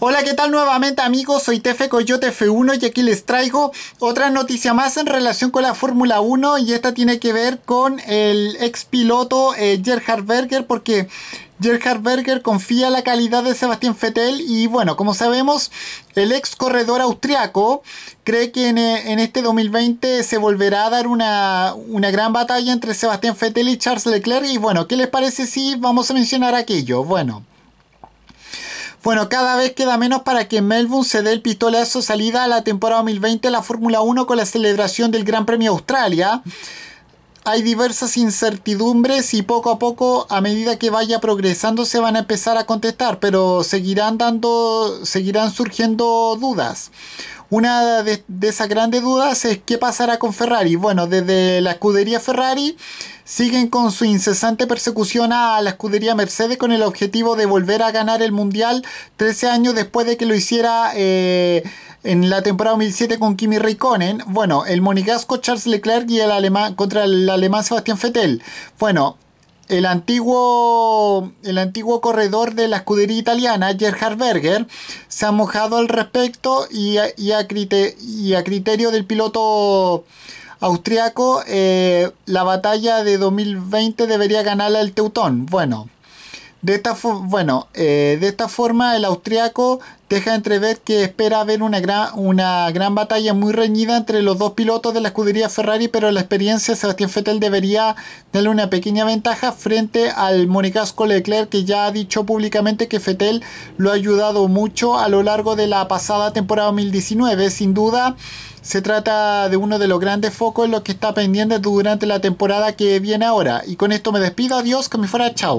Hola, ¿qué tal nuevamente amigos? Soy Tefe Coyote F1 y aquí les traigo otra noticia más en relación con la Fórmula 1 y esta tiene que ver con el ex piloto eh, Gerhard Berger porque Gerhard Berger confía en la calidad de Sebastián Vettel y bueno, como sabemos, el ex corredor austriaco cree que en, eh, este 2020 se volverá a dar una, una gran batalla entre Sebastián Vettel y Charles Leclerc y bueno, ¿qué les parece si vamos a mencionar aquello? Bueno. Bueno, cada vez queda menos para que Melbourne se dé el su salida a la temporada 2020 de la Fórmula 1 con la celebración del Gran Premio Australia hay diversas incertidumbres y poco a poco, a medida que vaya progresando, se van a empezar a contestar, pero seguirán dando, seguirán surgiendo dudas. Una de, esas grandes dudas es qué pasará con Ferrari. Bueno, desde la escudería Ferrari siguen con su incesante persecución a la escudería Mercedes con el objetivo de volver a ganar el Mundial 13 años después de que lo hiciera eh, en la temporada 2007 con Kimi Raikkonen. Bueno, el monigasco Charles Leclerc y el alemán contra el alemán Sebastián Vettel. Bueno, el antiguo, el antiguo corredor de la escudería italiana, Gerhard Berger, se ha mojado al respecto y a, criterio, del piloto austriaco, eh, la batalla de 2020 debería ganarla el Teutón. Bueno, de esta, bueno, eh, de esta forma el austriaco deja entrever que espera haber una gran, una gran batalla muy reñida entre los dos pilotos de la escudería Ferrari, pero la experiencia de Sebastián Fetel debería darle una pequeña ventaja frente al monegasco Leclerc, que ya ha dicho públicamente que Fettel lo ha ayudado mucho a lo largo de la pasada temporada 2019. Sin duda, se trata de uno de los grandes focos en lo que está pendiente durante la temporada que viene ahora. Y con esto me despido, adiós, que me fuera, chao.